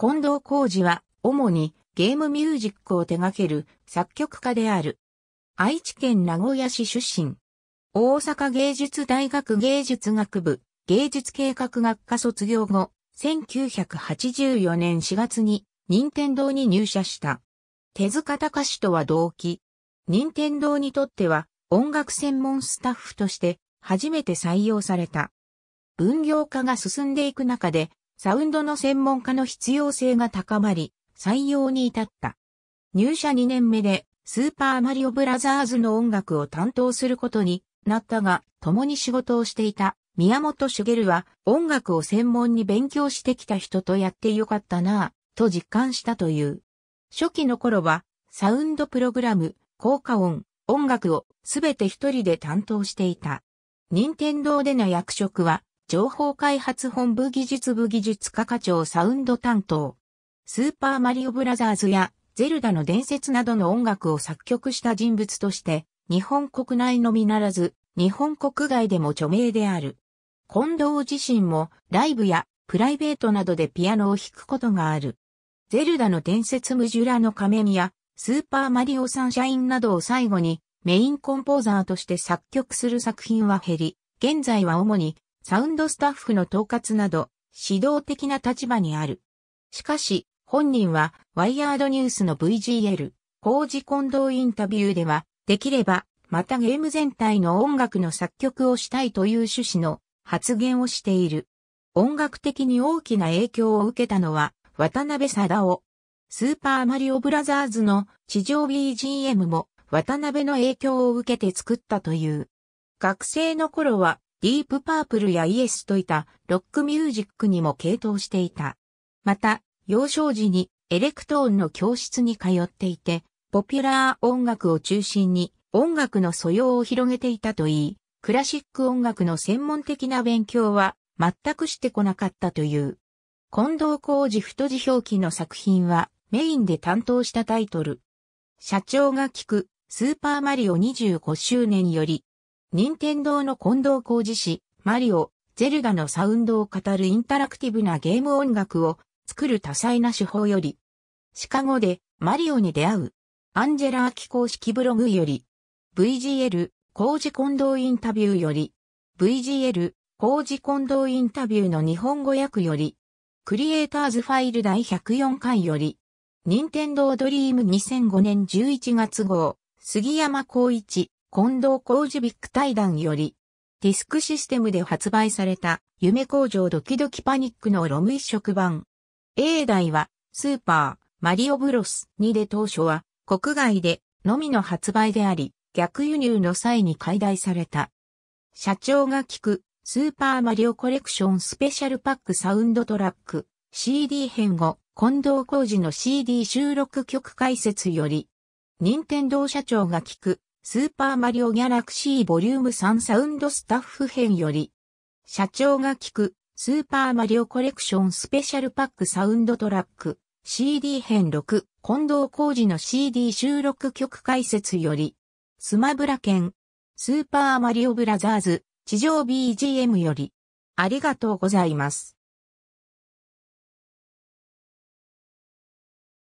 近藤浩二は、主にゲームミュージックを手掛ける作曲家である。愛知県名古屋市出身。大阪芸術大学芸術学部芸術計画学科卒業後、1984年4月に任天堂に入社した。手塚隆史とは同期。任天堂にとっては音楽専門スタッフとして初めて採用された。分業化が進んでいく中でサウンドの専門家の必要性が高まり、採用に至った。入社2年目で、スーパーマリオブラザーズの音楽を担当することになったが、共に仕事をしていた宮本茂は音楽を専門に勉強してきた人とやってよかったなぁ、と実感したという。初期の頃は、サウンドプログラム、効果音、音楽をすべて一人で担当していた。任天堂での役職は、情報開発本部技術部技術課課長サウンド担当。スーパーマリオブラザーズやゼルダの伝説などの音楽を作曲した人物として、日本国内のみならず、日本国外でも著名である。近藤自身もライブやプライベートなどでピアノを弾くことがある。ゼルダの伝説ムジュラの仮面やスーパーマリオサンシャインなどを最後にメインコンポーザーとして作曲する作品は減り、現在は主にサウンドスタッフの統括など、指導的な立場にある。しかし、本人は、ワイヤードニュースの VGL、工事混同インタビューでは、できれば、またゲーム全体の音楽の作曲をしたいという趣旨の発言をしている。音楽的に大きな影響を受けたのは、渡辺貞夫。スーパーマリオブラザーズの地上 BGM も渡辺の影響を受けて作ったという。学生の頃はディープパープルやイエスといったロックミュージックにも傾倒していた。また、幼少時にエレクトーンの教室に通っていて、ポピュラー音楽を中心に音楽の素養を広げていたといい、クラシック音楽の専門的な勉強は全くしてこなかったという。近藤浩二太字表記の作品はメインで担当したタイトル。社長が聞くスーパーマリオ25周年より任天堂の近藤浩二氏、マリオ、ゼルダのサウンドを語るインタラクティブなゲーム音楽を作る多彩な手法より、シカゴでマリオに出会う、アンジェラーキ公式ブログより、VGL、工事近藤インタビューより、VGL、工事近藤インタビューの日本語訳より、クリエイターズファイル第104回より、任天堂ドリーム2005年11月号、杉山孝一、近藤工事ビッグ対談より、ディスクシステムで発売された夢工場ドキドキパニックのロム一色版。A 代はスーパーマリオブロス2で当初は国外でのみの発売であり、逆輸入の際に解体された。社長が聞くスーパーマリオコレクションスペシャルパックサウンドトラック CD 編後、近藤工事の CD 収録曲解説より、任天堂社長が聞くスーパーマリオギャラクシーボリューム3サウンドスタッフ編より、社長が聞く、スーパーマリオコレクションスペシャルパックサウンドトラック、CD 編6、近藤浩二の CD 収録曲解説より、スマブラ県、スーパーマリオブラザーズ、地上 BGM より、ありがとうございます。